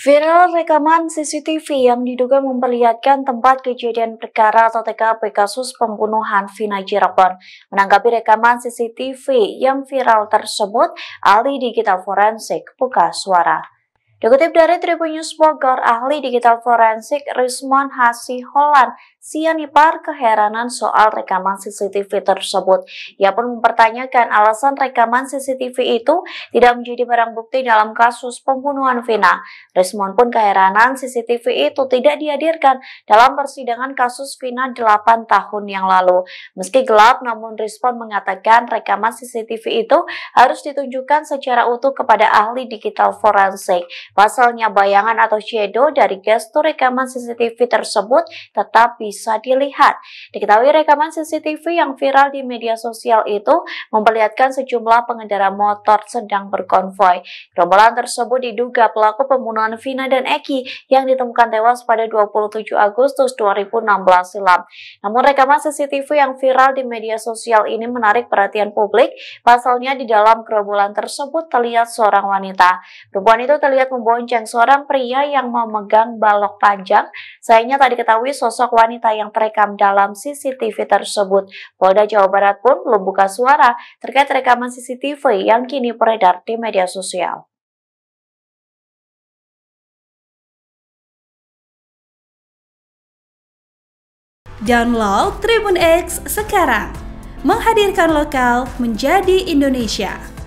Viral rekaman CCTV yang diduga memperlihatkan tempat kejadian perkara atau TKP kasus pembunuhan Vina Cirebon. Menanggapi rekaman CCTV yang viral tersebut, Ali digital forensik buka suara. Dikutip dari Tribun News Bogor, ahli digital forensik Rismon Hasi Holland sianipar keheranan soal rekaman CCTV tersebut. Ia pun mempertanyakan alasan rekaman CCTV itu tidak menjadi barang bukti dalam kasus pembunuhan Vina. Rismon pun keheranan CCTV itu tidak dihadirkan dalam persidangan kasus Vina 8 tahun yang lalu. Meski gelap, namun Rismon mengatakan rekaman CCTV itu harus ditunjukkan secara utuh kepada ahli digital forensik. Pasalnya bayangan atau shadow dari gestur rekaman CCTV tersebut tetap bisa dilihat. Diketahui rekaman CCTV yang viral di media sosial itu memperlihatkan sejumlah pengendara motor sedang berkonvoi. Gerombolan tersebut diduga pelaku pembunuhan Vina dan Eki yang ditemukan tewas pada 27 Agustus 2016 silam. Namun rekaman CCTV yang viral di media sosial ini menarik perhatian publik, pasalnya di dalam gerombolan tersebut terlihat seorang wanita. Perempuan itu terlihat membonceng seorang pria yang memegang balok panjang. Sayangnya tadi ketahui sosok wanita yang terekam dalam CCTV tersebut. Polda Jawa Barat pun belum buka suara terkait rekaman CCTV yang kini beredar di media sosial. Download Tribun X sekarang. Menghadirkan lokal menjadi Indonesia.